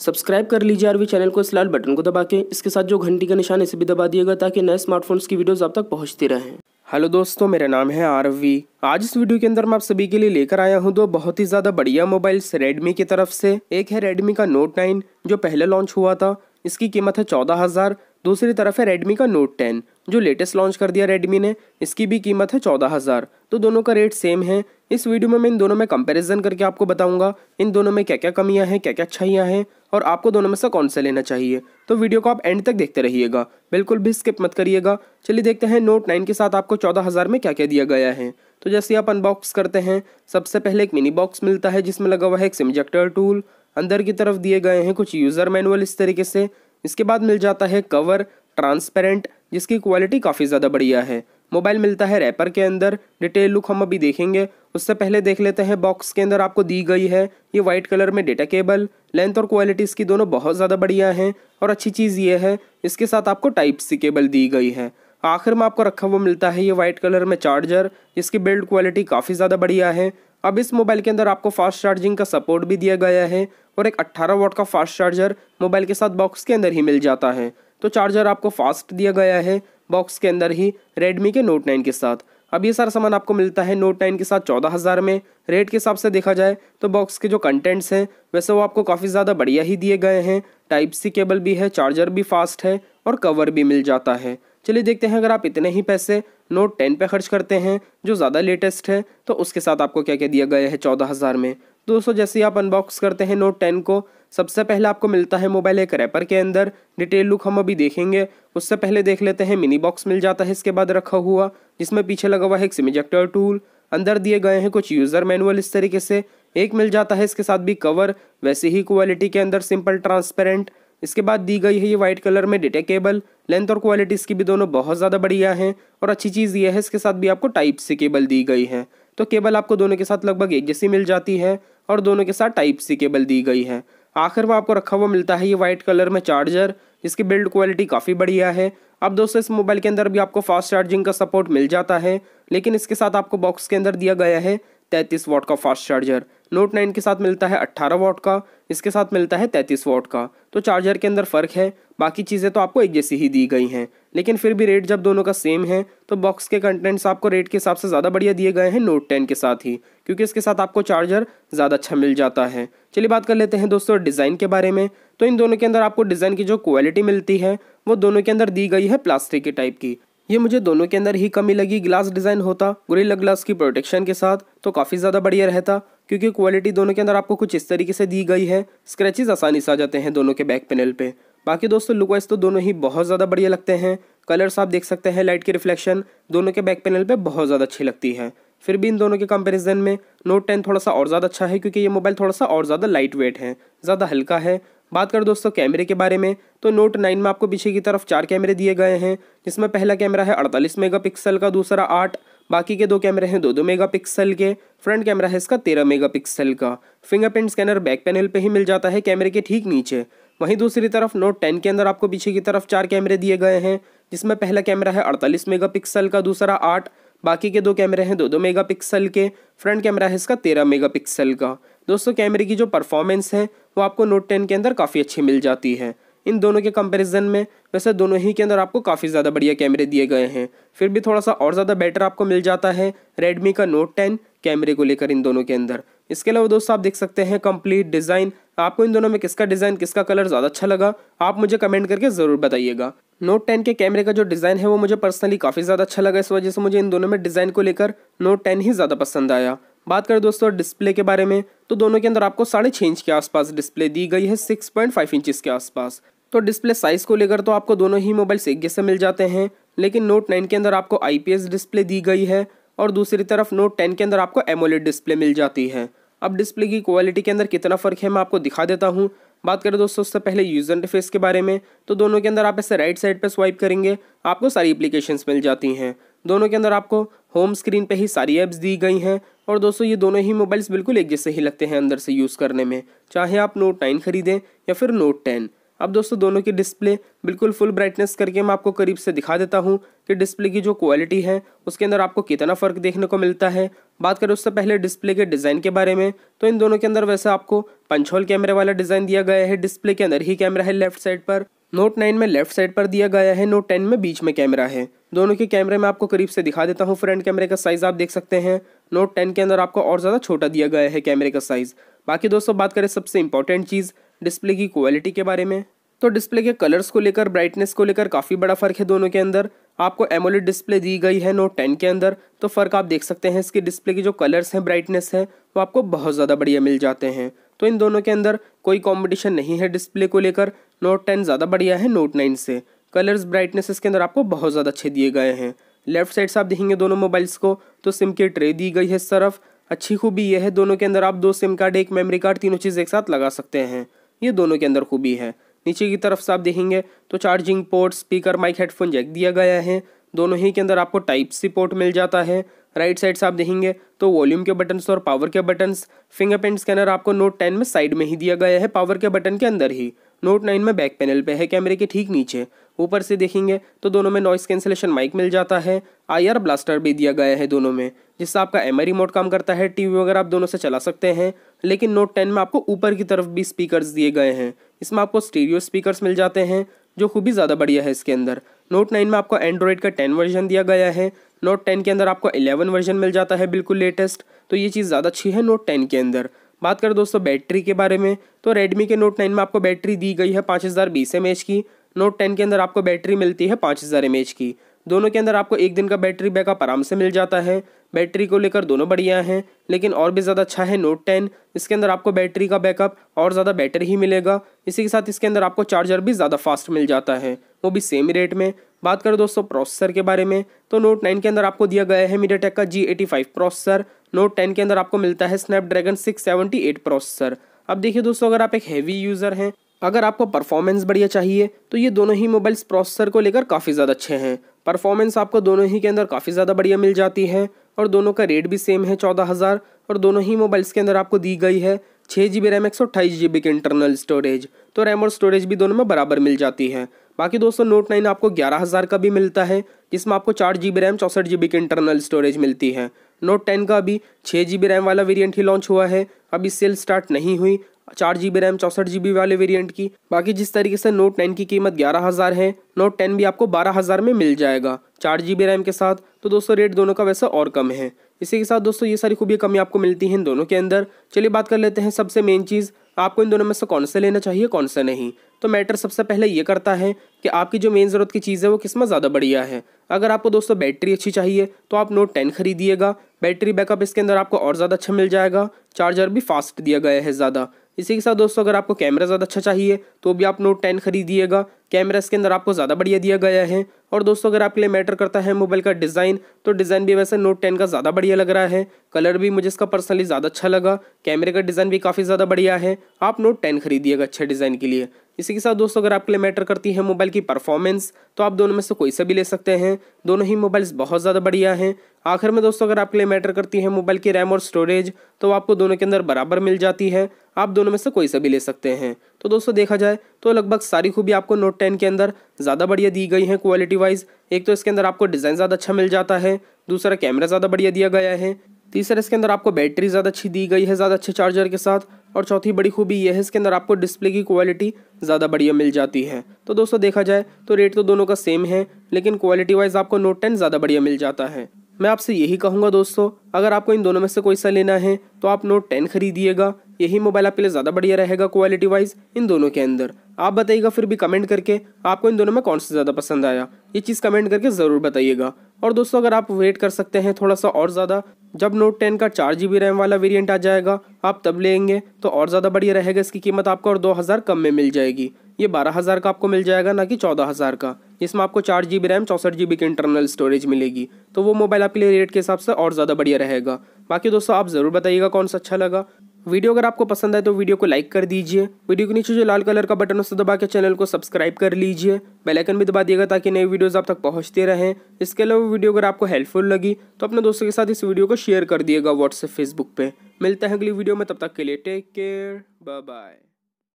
subscribe कर लीजिए RV channel को इस लाल बटन को दबा के इसके साथ जो घंटी का निशान इसे भी दबा दिएगा ताकि नए स्मार्टफोन्स की वीडियोस आप तक पहुंचती रहें हेलो दोस्तों मेरा नाम है आरवी आज इस वीडियो के अंदर मैं आप सभी के लिए लेकर आया हूं दो बहुत ही ज़्यादा बढ़िया मोबाइल्स रेडमी की तरफ से एक है रेडमी का नोट नाइन जो पहले लॉन्च हुआ था इसकी कीमत है चौदह हज़ार दूसरी तरफ है रेडमी का नोट टेन जो लेटेस्ट लॉन्च कर दिया रेडमी ने इसकी भी कीमत है चौदह हज़ार तो दोनों का रेट सेम है इस वीडियो में मैं इन दोनों में कंपैरिजन करके आपको बताऊंगा इन दोनों में क्या क्या कमियां हैं क्या क्या अच्छाइयाँ हैं और आपको दोनों में से कौन सा लेना चाहिए तो वीडियो को आप एंड तक देखते रहिएगा बिल्कुल भी स्किप मत करिएगा चलिए देखते हैं नोट नाइन के साथ आपको चौदह हज़ार में क्या क्या दिया गया है तो जैसे आप अनबॉक्स करते हैं सबसे पहले एक मिनी बॉक्स मिलता है जिसमें लगा हुआ है एक सिमजेक्टर टूल अंदर की तरफ दिए गए हैं कुछ यूज़र मैनुअल इस तरीके से इसके बाद मिल जाता है कवर ट्रांसपेरेंट जिसकी क्वालिटी काफ़ी ज़्यादा बढ़िया है मोबाइल मिलता है रैपर के अंदर डिटेल लुक हम अभी देखेंगे उससे पहले देख लेते हैं बॉक्स के अंदर आपको दी गई है ये वाइट कलर में डेटा केबल लेंथ और क्वालिटी इसकी दोनों बहुत ज़्यादा बढ़िया हैं और अच्छी चीज़ ये है इसके साथ आपको टाइप सी केबल दी गई है आखिर में आपको रखा हुआ मिलता है ये वाइट कलर में चार्जर जिसकी बिल्ड क्वालिटी काफ़ी ज़्यादा बढ़िया है अब इस मोबाइल के अंदर आपको फास्ट चार्जिंग का सपोर्ट भी दिया गया है और एक 18 वोट का फास्ट चार्जर मोबाइल के साथ बॉक्स के अंदर ही मिल जाता है तो चार्जर आपको फास्ट दिया गया है बॉक्स के अंदर ही रेडमी के नोट नाइन के साथ अब ये सारा सामान आपको मिलता है नोट नाइन के साथ चौदह हज़ार में रेट के हिसाब से देखा जाए तो बॉक्स के जो कंटेंट्स हैं वैसे वो आपको काफ़ी ज़्यादा बढ़िया ही दिए गए हैं टाइप सी केबल भी है चार्जर भी फास्ट है और कवर भी मिल जाता है चलिए देखते हैं अगर आप इतने ही पैसे नोट टेन पे खर्च करते हैं जो ज़्यादा लेटेस्ट है तो उसके साथ आपको क्या क्या दिया गया है चौदह हज़ार में दोस्तों जैसे आप अनबॉक्स करते हैं नोट टेन को सबसे पहले आपको मिलता है मोबाइल एक रैपर के अंदर डिटेल लुक हम अभी देखेंगे उससे पहले देख लेते हैं मिनी बॉक्स मिल जाता है इसके बाद रखा हुआ जिसमें पीछे लगा हुआ है एक सिमिजेक्टर टूल अंदर दिए गए हैं कुछ यूज़र मैनुअल इस तरीके से एक मिल जाता है इसके साथ भी कवर वैसे ही क्वालिटी के अंदर सिंपल ट्रांसपेरेंट इसके बाद दी गई है ये वाइट कलर में डेटा केबल लेंथ और क्वालिटी इसकी भी दोनों बहुत ज़्यादा बढ़िया हैं और अच्छी चीज़ ये है इसके साथ भी आपको टाइप से केबल दी गई है तो केबल आपको दोनों के साथ लगभग एक जैसी मिल जाती है और दोनों के साथ टाइप सी केबल दी गई है आखिर में आपको रखा हुआ मिलता है ये वाइट कलर में चार्जर इसकी बिल्ड क्वालिटी काफ़ी बढ़िया है अब दोस्तों इस मोबाइल के अंदर भी आपको फास्ट चार्जिंग का सपोर्ट मिल जाता है लेकिन इसके साथ आपको बॉक्स के अंदर दिया गया है तैंतीस वॉट का फास्ट चार्जर नोट नाइन के साथ मिलता है अट्ठारह वॉट का इसके साथ मिलता है तैंतीस वॉट का तो चार्जर के अंदर फ़र्क है बाकी चीज़ें तो आपको एक जैसी ही दी गई हैं लेकिन फिर भी रेट जब दोनों का सेम है तो बॉक्स के कंटेंट्स आपको रेट के हिसाब से ज़्यादा बढ़िया दिए गए हैं नोट टेन के साथ ही क्योंकि इसके साथ आपको चार्जर ज़्यादा अच्छा मिल जाता है चलिए बात कर लेते हैं दोस्तों डिज़ाइन के बारे में तो इन दोनों के अंदर आपको डिज़ाइन की जो क्वालिटी मिलती है वो दोनों के अंदर दी गई है प्लास्टिक के टाइप की ये मुझे दोनों के अंदर ही कमी लगी ग्लास डिज़ाइन होता गुरिल्ला ग्लास की प्रोटेक्शन के साथ तो काफ़ी ज़्यादा बढ़िया रहता क्योंकि क्वालिटी दोनों के अंदर आपको कुछ इस तरीके से दी गई है स्क्रैचेस आसानी से आ जाते हैं दोनों के बैक पैनल पे बाकी दोस्तों लुक वाइज तो दोनों ही बहुत ज़्यादा बढ़िया लगते हैं कलर्स आप देख सकते हैं लाइट की रिफ्लेक्शन दोनों के बैक पैनल पे बहुत ज़्यादा अच्छी लगती है फिर भी इन दोनों के कंपैरिजन में नोट टेन थोड़ा सा और ज़्यादा अच्छा है क्योंकि ये मोबाइल थोड़ा सा और ज़्यादा लाइट वेट है ज़्यादा हल्का है बात करें दोस्तों कैमरे के बारे में तो नोट नाइन में आपको पीछे की तरफ चार कैमरे दिए गए हैं जिसमें पहला कैमरा है अड़तालीस मेगापिक्सल का दूसरा आठ बाकी के दो कैमरे हैं दो दो मेगापिक्सल के फ्रंट कैमरा है इसका तेरह मेगापिक्सल का फिंगरप्रिंट स्कैनर बैक पैनल पे ही मिल जाता है कैमरे के ठीक नीचे वहीं दूसरी तरफ नोट टेन के अंदर आपको पीछे की तरफ चार कैमरे दिए गए हैं जिसमें पहला कैमरा है अड़तालीस मेगापिक्सल का दूसरा आठ बाकी के दो कैमरे हैं दो दो मेगापिक्सल के फ्रंट कैमरा है इसका तेरह मेगापिक्सल का दोस्तों कैमरे की जो परफॉर्मेंस है वो आपको नोट टेन के अंदर काफ़ी अच्छी मिल जाती है इन दोनों के कंपैरिजन में वैसे दोनों ही के अंदर आपको काफ़ी ज़्यादा बढ़िया कैमरे दिए गए हैं फिर भी थोड़ा सा और ज़्यादा बेटर आपको मिल जाता है रेडमी का नोट टेन कैमरे को लेकर इन दोनों के अंदर इसके अलावा दोस्तों आप देख सकते हैं कंप्लीट डिज़ाइन आपको इन दोनों में किसका डिज़ाइन किसका कलर ज़्यादा अच्छा लगा आप मुझे कमेंट करके ज़रूर बताइएगा नोट टेन के कैमरे का जो डिज़ाइन है वो मुझे पर्सनली काफ़ी ज़्यादा अच्छा लगा इस वजह से मुझे इन दोनों में डिज़ाइन को लेकर नोट टेन ही ज़्यादा पसंद आया बात करें दोस्तों डिस्प्ले के बारे में तो दोनों के अंदर आपको साढ़े छः इंच के आसपास डिस्प्ले दी गई है सिक्स पॉइंट फाइव इंचज़ के आसपास तो डिस्प्ले साइज़ को लेकर तो आपको दोनों ही मोबाइल्स एक जैसे मिल जाते हैं लेकिन नोट नाइन के अंदर आपको आई डिस्प्ले दी गई है और दूसरी तरफ नोट टेन के अंदर आपको एमोलेड डिस्प्ले मिल जाती है अब डिस्प्ले की क्वालिटी के अंदर कितना फ़र्क है मैं आपको दिखा देता हूँ बात करें दोस्तों उससे पहले यूज़र इंटरफेस के बारे में तो दोनों के अंदर आप ऐसे राइट साइड पर स्वाइप करेंगे आपको सारी एप्लीकेशंस मिल जाती हैं दोनों के अंदर आपको होम स्क्रीन पे ही सारी ऐप्स दी गई हैं और दोस्तों ये दोनों ही मोबाइल्स बिल्कुल एक जैसे ही लगते हैं अंदर से यूज़ करने में चाहे आप नोट नाइन खरीदें या फिर नोट टेन अब दोस्तों दोनों की डिस्प्ले बिल्कुल फुल ब्राइटनेस करके मैं आपको करीब से दिखा देता हूँ कि डिस्प्ले की जो क्वालिटी है उसके अंदर आपको कितना फ़र्क देखने को मिलता है बात करें उससे पहले डिस्प्ले के डिज़ाइन के बारे में तो इन दोनों के अंदर वैसे आपको पंचोल कैमरे वाला डिज़ाइन दिया गया है डिस्प्ले के अंदर ही कैमरा है लेफ्ट साइड पर नोट नाइन में लेफ्ट साइड पर दिया गया है नोट टेन में बीच में कैमरा है दोनों के कैमरे में आपको करीब से दिखा देता हूँ फ्रंट कैमरे का साइज़ आप देख सकते हैं नोट टेन के अंदर आपको और ज़्यादा छोटा दिया गया है कैमरे का साइज़ बाकी दोस्तों बात करें सबसे इंपॉर्टेंट चीज़ डिस्प्ले की क्वालिटी के बारे में तो डिस्प्ले के कलर्स को लेकर ब्राइटनेस को लेकर काफ़ी बड़ा फ़र्क है दोनों के अंदर आपको एमोलिड डिस्प्ले दी गई है नोट टेन के अंदर तो फ़र्क आप देख सकते हैं इसके डिस्प्ले की जो कलर्स हैं ब्राइटनेस है वो आपको बहुत ज़्यादा बढ़िया मिल जाते हैं तो इन दोनों के अंदर कोई कॉम्पिटिशन नहीं है डिस्प्ले को लेकर नोट टेन ज़्यादा बढ़िया है नोट नाइन से कलर्स ब्राइटनेस इसके अंदर आपको बहुत ज़्यादा अच्छे दिए गए हैं लेफ्ट साइड से आप देखेंगे दोनों मोबाइल्स को तो सिम की ट्रे दी गई है इस तरफ अच्छी खूबी यह है दोनों के अंदर आप दो सिम कार्ड एक मेमोरी कार्ड तीनों चीज़ एक साथ लगा सकते हैं ये दोनों के अंदर खूबी है नीचे की तरफ से आप देखेंगे तो charging port speaker mic headphone jack दिया गया है दोनों ही के अंदर आपको टाइप सी पोर्ट मिल जाता है राइट साइड से आप देखेंगे तो वॉल्यूम के बटन्स और पावर के बटन्स फिंगरप्रिंट स्कैनर आपको नोट टेन में साइड में ही दिया गया है पावर के बटन के अंदर ही नोट नाइन में बैक पैनल पे है कैमरे के ठीक नीचे ऊपर से देखेंगे तो दोनों में नॉइस कैंसिलेशन माइक मिल जाता है आईआर ब्लास्टर भी दिया गया है दोनों में जिससे आपका एम रिमोट काम करता है टीवी वगैरह आप दोनों से चला सकते हैं लेकिन नोट टेन में आपको ऊपर की तरफ भी स्पीकर्स दिए गए हैं इसमें आपको स्टीरियो स्पीकर्स मिल जाते हैं जो खूब ही ज़्यादा बढ़िया है इसके अंदर नोट नाइन में आपको एंड्रॉयड का टेन वर्जन दिया गया है नोट टेन के अंदर आपको एलेवन वर्जन मिल जाता है बिल्कुल लेटेस्ट तो ये चीज़ ज़्यादा अच्छी है नोट टेन के अंदर बात करें दोस्तों बैटरी के बारे में तो रेडमी के नोट नाइन में आपको बैटरी दी गई है पाँच हज़ार बीस एम एच की नोट टेन के अंदर आपको बैटरी मिलती है पाँच हज़ार एम की दोनों के अंदर आपको एक दिन का बैटरी बैकअप आराम से मिल जाता है बैटरी को लेकर दोनों बढ़िया हैं लेकिन और भी ज़्यादा अच्छा है नोट टेन इसके अंदर आपको बैटरी का बैकअप और ज़्यादा बेटर ही मिलेगा इसी के साथ इसके अंदर आपको चार्जर भी ज़्यादा फास्ट मिल जाता है वो भी सेम रेट में बात करें दोस्तों प्रोसेसर के बारे में तो नोट नाइन के अंदर आपको दिया गया है मीडिया का G eighty five processor Note ten के अंदर आपको मिलता है Snapdragon six seventy eight processor अब देखिए दोस्तों अगर आप एक हैवी यूज़र हैं अगर आपको परफॉर्मेंस बढ़िया चाहिए तो ये दोनों ही मोबाइल्स प्रोसेसर को लेकर काफ़ी ज़्यादा अच्छे हैं परफॉर्मेंस आपको दोनों ही के अंदर काफ़ी ज़्यादा बढ़िया मिल जाती है और दोनों का रेट भी सेम है चौदह हज़ार और दोनों ही मोबाइल्स के अंदर आपको दी गई है छः जी बी रैम एक सौ अट्ठाईस जी बी की इंटरनल स्टोरेज तो रैम और स्टोरेज भी दोनों में बराबर मिल जाती है बाकी दोस्तों नोट नाइन आपको ग्यारह हज़ार का भी मिलता है जिसमें आपको चार जी बी रैम चौंसठ जी बी की इंटरनल स्टोरेज मिलती है नोट टेन का अभी छः जी बी रैम वाला वेरियंट ही लॉन्च हुआ है अभी सेल स्टार्ट नहीं हुई चार जी बी रैम चौसठ जी बी वाले वेरिएंट की बाकी जिस तरीके से नोट नाइन की कीमत ग्यारह हज़ार है नोट टेन भी आपको बारह हज़ार में मिल जाएगा चार जी बी रैम के साथ तो दोस्तों रेट दोनों का वैसे और कम है इसी के साथ दोस्तों ये सारी खूबियाँ कमी आपको मिलती हैं इन दोनों के अंदर चलिए बात कर लेते हैं सबसे मेन चीज़ आपको इन दोनों में से कौन सा लेना चाहिए कौन सा नहीं तो मैटर सबसे पहले ये करता है कि आपकी जो मेन ज़रूरत की चीज़ है वो किस में ज़्यादा बढ़िया है अगर आपको दोस्तों बैटरी अच्छी चाहिए तो आप नोट टेन खरीदिएगा बैटरी बैकअप इसके अंदर आपको और ज़्यादा अच्छा मिल जाएगा चार्जर भी फास्ट दिया गया है ज़्यादा इसी के साथ दोस्तों अगर आपको कैमरा ज़्यादा अच्छा चाहिए तो भी आप नोट टेन खरीदिएगा कैमरा इसके अंदर आपको ज़्यादा बढ़िया दिया गया है और दोस्तों अगर आपके लिए मैटर करता है मोबाइल का डिज़ाइन तो डिज़ाइन भी वैसे नोट टेन का ज़्यादा बढ़िया लग रहा है कलर भी मुझे इसका पर्सनली ज़्यादा अच्छा लगा कैमरे का डिज़ाइन भी काफ़ी ज़्यादा बढ़िया है आप नोट टेन खरीदिएगा अच्छे डिज़ाइन के लिए इसी के साथ दोस्तों अगर आपके लिए मैटर करती है मोबाइल की परफॉर्मेंस तो आप दोनों में से कोई सा भी ले सकते हैं दोनों ही मोबाइल्स बहुत ज़्यादा बढ़िया हैं आखिर में दोस्तों अगर आपके लिए मैटर करती है मोबाइल की रैम और स्टोरेज तो आपको दोनों के अंदर बराबर मिल जाती है आप दोनों में से कोई सा भी ले सकते हैं तो दोस्तों देखा जाए तो लगभग सारी खूबी आपको नोट टेन के अंदर ज़्यादा बढ़िया दी गई है क्वालिटी वाइज एक तो इसके अंदर आपको डिज़ाइन ज़्यादा अच्छा मिल जाता है दूसरा कैमरा ज़्यादा बढ़िया दिया गया है तीसरा इसके अंदर आपको बैटरी ज़्यादा अच्छी दी गई है ज़्यादा अच्छे चार्जर के साथ और चौथी बड़ी खूबी यह है इसके अंदर आपको डिस्प्ले की क्वालिटी ज़्यादा बढ़िया मिल जाती है तो दोस्तों देखा जाए तो रेट तो दोनों का सेम है लेकिन क्वालिटी वाइज आपको नोट टेन ज़्यादा बढ़िया मिल जाता है मैं आपसे यही कहूँगा दोस्तों अगर आपको इन दोनों में से कोई सा लेना है तो आप नोट टेन खरीदिएगा यही मोबाइल आपके लिए ज़्यादा बढ़िया रहेगा क्वालिटी वाइज इन दोनों के अंदर आप बताइएगा फिर भी कमेंट करके आपको इन दोनों में कौन सा ज़्यादा पसंद आया ये चीज़ कमेंट करके ज़रूर बताइएगा और दोस्तों अगर आप वेट कर सकते हैं थोड़ा सा और ज़्यादा जब नोट टेन का चार जी बी रैम वाला वेरिएंट आ जाएगा आप तब लेंगे तो और ज़्यादा बढ़िया रहेगा इसकी कीमत आपको और दो हज़ार कम में मिल जाएगी ये बारह हज़ार का आपको मिल जाएगा ना कि चौदह हज़ार का इसमें आपको चार जी बी रैम चौंसठ जी बी की इंटरनल स्टोरेज मिलेगी तो वो मोबाइल आपके लिए रेट के हिसाब से और ज़्यादा बढ़िया रहेगा बाकी दोस्तों आप ज़रूर बताइएगा कौन सा अच्छा लगा वीडियो अगर आपको पसंद आए तो वीडियो को लाइक कर दीजिए वीडियो के नीचे जो लाल कलर का बटन उसे दबा के चैनल को सब्सक्राइब कर लीजिए बेलाइकन भी दबा दिएगा ताकि नए वीडियोज़ आप तक पहुँचते रहें इसके अलावा वीडियो अगर आपको हेल्पफुल लगी तो अपने दोस्तों के साथ इस वीडियो को शेयर कर दिएगा व्हाट्सएप फेसबुक पर मिलते हैं अगली वीडियो में तब तक के लिए टेक केयर बाय